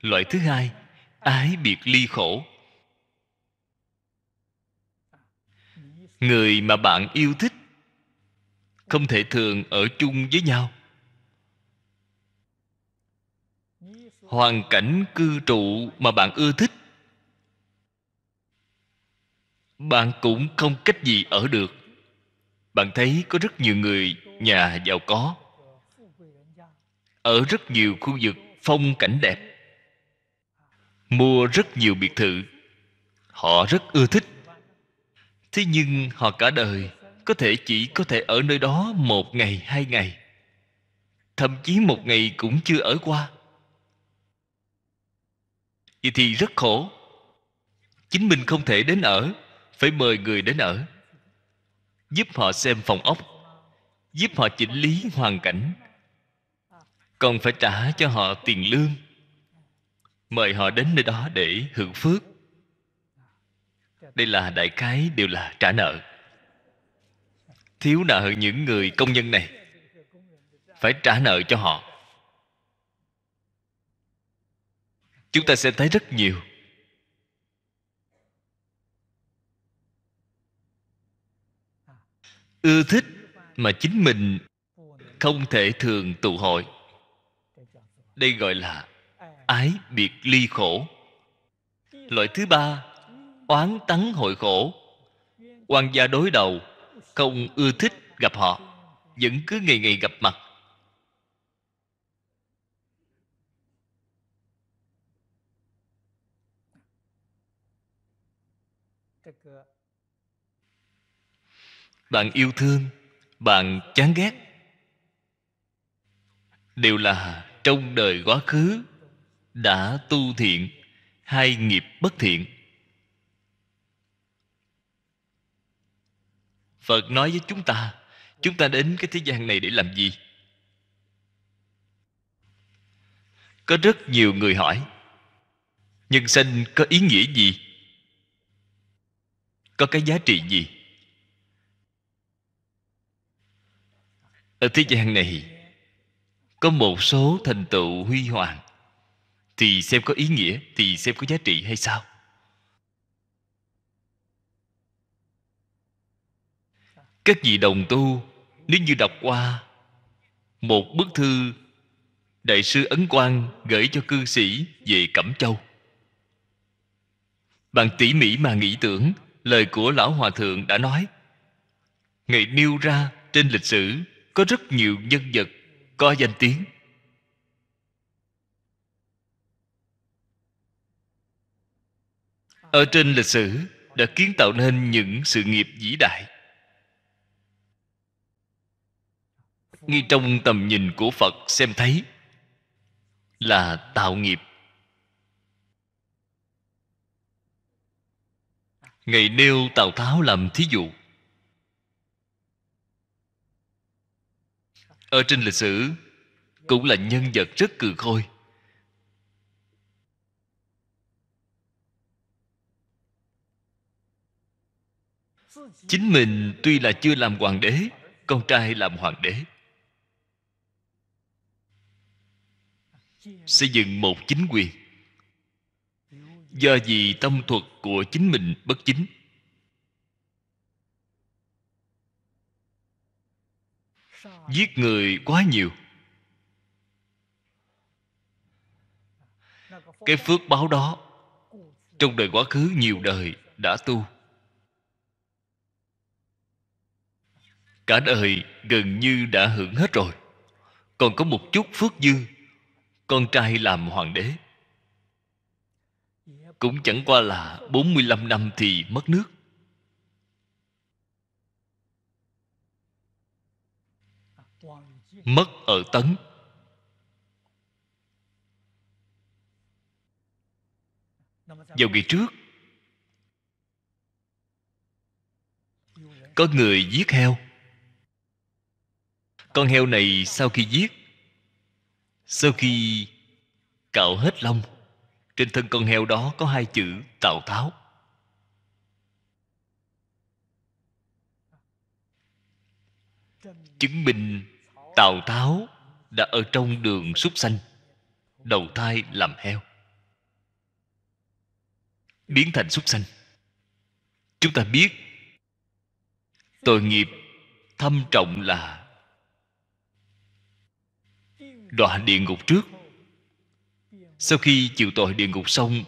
loại thứ hai ái biệt ly khổ người mà bạn yêu thích không thể thường ở chung với nhau hoàn cảnh cư trụ mà bạn ưa thích bạn cũng không cách gì ở được bạn thấy có rất nhiều người nhà giàu có ở rất nhiều khu vực phong cảnh đẹp mua rất nhiều biệt thự họ rất ưa thích thế nhưng họ cả đời có thể chỉ có thể ở nơi đó một ngày hai ngày thậm chí một ngày cũng chưa ở qua vậy thì rất khổ chính mình không thể đến ở phải mời người đến ở giúp họ xem phòng ốc giúp họ chỉnh lý hoàn cảnh còn phải trả cho họ tiền lương mời họ đến nơi đó để hưởng phước đây là đại cái đều là trả nợ thiếu nợ những người công nhân này phải trả nợ cho họ chúng ta sẽ thấy rất nhiều ưa thích mà chính mình không thể thường tụ hội đây gọi là ái biệt ly khổ loại thứ ba oán tấn hội khổ quan gia đối đầu không ưa thích gặp họ vẫn cứ ngày ngày gặp mặt bạn yêu thương bạn chán ghét đều là trong đời quá khứ đã tu thiện hai nghiệp bất thiện phật nói với chúng ta chúng ta đến cái thế gian này để làm gì có rất nhiều người hỏi nhân sinh có ý nghĩa gì có cái giá trị gì ở thế gian này có một số thành tựu huy hoàng thì xem có ý nghĩa thì xem có giá trị hay sao các vị đồng tu nếu như đọc qua một bức thư đại sư ấn quang gửi cho cư sĩ về cẩm châu bạn tỉ mỉ mà nghĩ tưởng lời của lão hòa thượng đã nói ngài nêu ra trên lịch sử có rất nhiều nhân vật có danh tiếng ở trên lịch sử đã kiến tạo nên những sự nghiệp vĩ đại ngay trong tầm nhìn của phật xem thấy là tạo nghiệp ngày nêu tào tháo làm thí dụ ở trên lịch sử cũng là nhân vật rất cừ khôi chính mình tuy là chưa làm hoàng đế con trai làm hoàng đế xây dựng một chính quyền do vì tâm thuật của chính mình bất chính giết người quá nhiều cái phước báo đó trong đời quá khứ nhiều đời đã tu cả đời gần như đã hưởng hết rồi còn có một chút phước dư con trai làm hoàng đế cũng chẳng qua là 45 năm thì mất nước mất ở tấn vào ngày trước có người giết heo con heo này sau khi giết sau khi cạo hết lông trên thân con heo đó có hai chữ tào tháo chứng minh tào tháo đã ở trong đường súc sanh đầu thai làm heo biến thành súc sanh chúng ta biết tội nghiệp thâm trọng là đọa địa ngục trước sau khi chịu tội địa ngục xong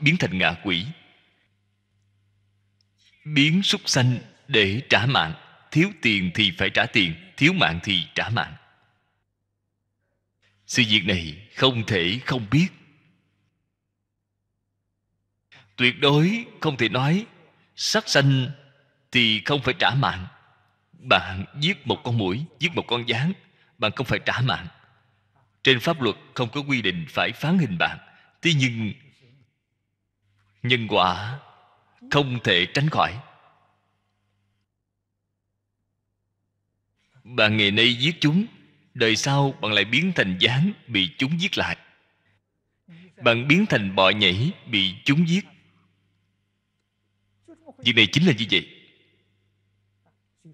biến thành ngạ quỷ biến súc sanh để trả mạng thiếu tiền thì phải trả tiền thiếu mạng thì trả mạng sự việc này không thể không biết tuyệt đối không thể nói sát sanh thì không phải trả mạng bạn giết một con mũi giết một con gián bạn không phải trả mạng trên pháp luật không có quy định phải phán hình bạn tuy nhiên Nhân quả Không thể tránh khỏi Bạn ngày nay giết chúng Đời sau bạn lại biến thành gián Bị chúng giết lại Bạn biến thành bọ nhảy Bị chúng giết Việc này chính là như vậy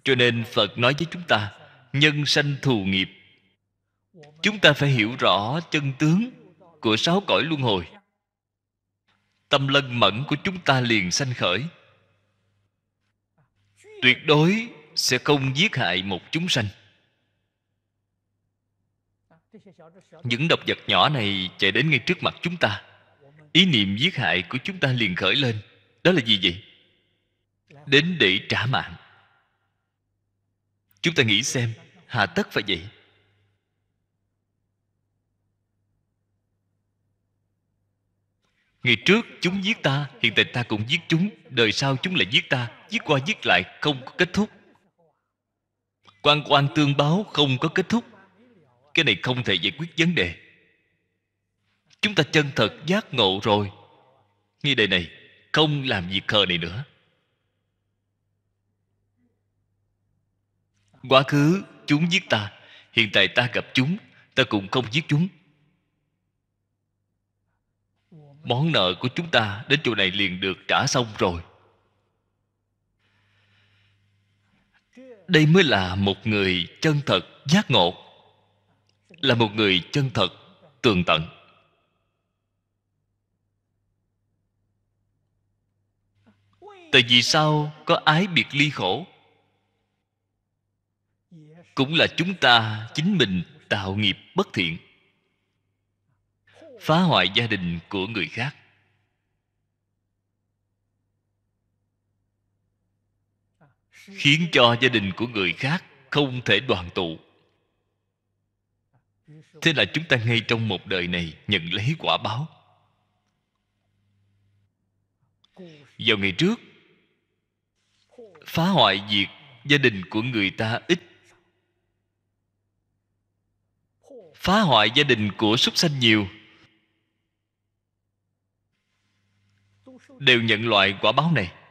Cho nên Phật nói với chúng ta Nhân sanh thù nghiệp chúng ta phải hiểu rõ chân tướng của sáu cõi luân hồi tâm lân mẫn của chúng ta liền sanh khởi tuyệt đối sẽ không giết hại một chúng sanh những độc vật nhỏ này chạy đến ngay trước mặt chúng ta ý niệm giết hại của chúng ta liền khởi lên đó là gì vậy đến để trả mạng chúng ta nghĩ xem hà tất phải vậy Ngày trước chúng giết ta Hiện tại ta cũng giết chúng Đời sau chúng lại giết ta Giết qua giết lại không có kết thúc Quan quan tương báo không có kết thúc Cái này không thể giải quyết vấn đề Chúng ta chân thật giác ngộ rồi Nghi đề này Không làm việc khờ này nữa Quá khứ chúng giết ta Hiện tại ta gặp chúng Ta cũng không giết chúng món nợ của chúng ta đến chỗ này liền được trả xong rồi đây mới là một người chân thật giác ngộ là một người chân thật tường tận tại vì sao có ái biệt ly khổ cũng là chúng ta chính mình tạo nghiệp bất thiện phá hoại gia đình của người khác khiến cho gia đình của người khác không thể đoàn tụ thế là chúng ta ngay trong một đời này nhận lấy quả báo vào ngày trước phá hoại việc gia đình của người ta ít phá hoại gia đình của súc sanh nhiều đều nhận loại quả báo này